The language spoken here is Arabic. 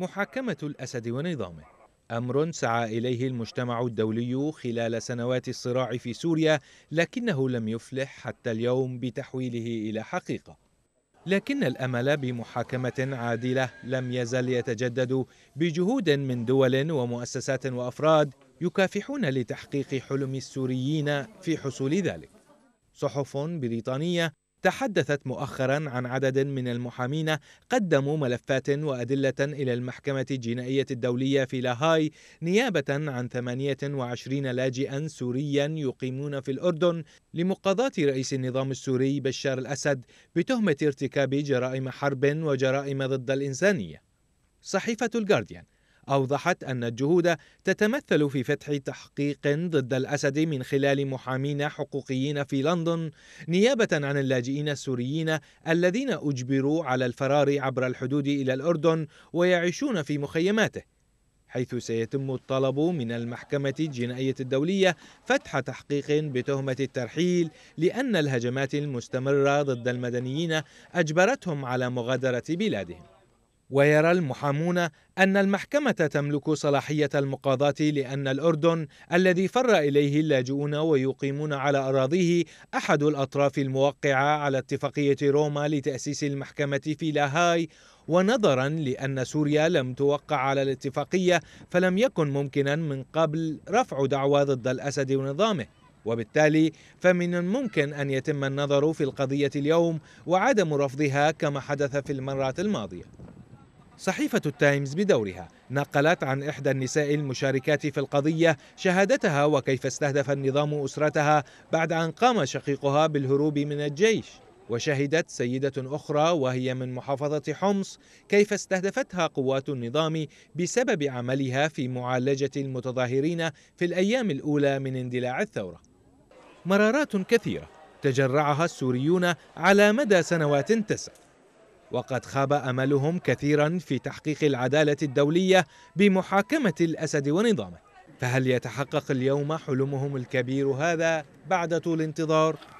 محاكمة الأسد ونظامه أمر سعى إليه المجتمع الدولي خلال سنوات الصراع في سوريا لكنه لم يفلح حتى اليوم بتحويله إلى حقيقة لكن الأمل بمحاكمة عادلة لم يزل يتجدد بجهود من دول ومؤسسات وأفراد يكافحون لتحقيق حلم السوريين في حصول ذلك صحف بريطانية تحدثت مؤخرا عن عدد من المحامين قدموا ملفات وأدلة إلى المحكمة الجنائية الدولية في لاهاي نيابة عن 28 لاجئا سوريا يقيمون في الأردن لمقاضاة رئيس النظام السوري بشار الأسد بتهمة ارتكاب جرائم حرب وجرائم ضد الإنسانية صحيفة الجارديان أوضحت أن الجهود تتمثل في فتح تحقيق ضد الأسد من خلال محامين حقوقيين في لندن نيابة عن اللاجئين السوريين الذين أجبروا على الفرار عبر الحدود إلى الأردن ويعيشون في مخيماته حيث سيتم الطلب من المحكمة الجنائية الدولية فتح تحقيق بتهمة الترحيل لأن الهجمات المستمرة ضد المدنيين أجبرتهم على مغادرة بلادهم ويرى المحامون أن المحكمة تملك صلاحية المقاضاة لأن الأردن الذي فر إليه اللاجئون ويقيمون على أراضيه أحد الأطراف الموقعة على اتفاقية روما لتأسيس المحكمة في لاهاي ونظرا لأن سوريا لم توقع على الاتفاقية فلم يكن ممكنا من قبل رفع دعوى ضد الأسد ونظامه وبالتالي فمن الممكن أن يتم النظر في القضية اليوم وعدم رفضها كما حدث في المرات الماضية صحيفة التايمز بدورها نقلت عن إحدى النساء المشاركات في القضية شهادتها وكيف استهدف النظام أسرتها بعد أن قام شقيقها بالهروب من الجيش وشهدت سيدة أخرى وهي من محافظة حمص كيف استهدفتها قوات النظام بسبب عملها في معالجة المتظاهرين في الأيام الأولى من اندلاع الثورة مرارات كثيرة تجرعها السوريون على مدى سنوات تسع وقد خاب املهم كثيرا في تحقيق العداله الدوليه بمحاكمه الاسد ونظامه فهل يتحقق اليوم حلمهم الكبير هذا بعد طول انتظار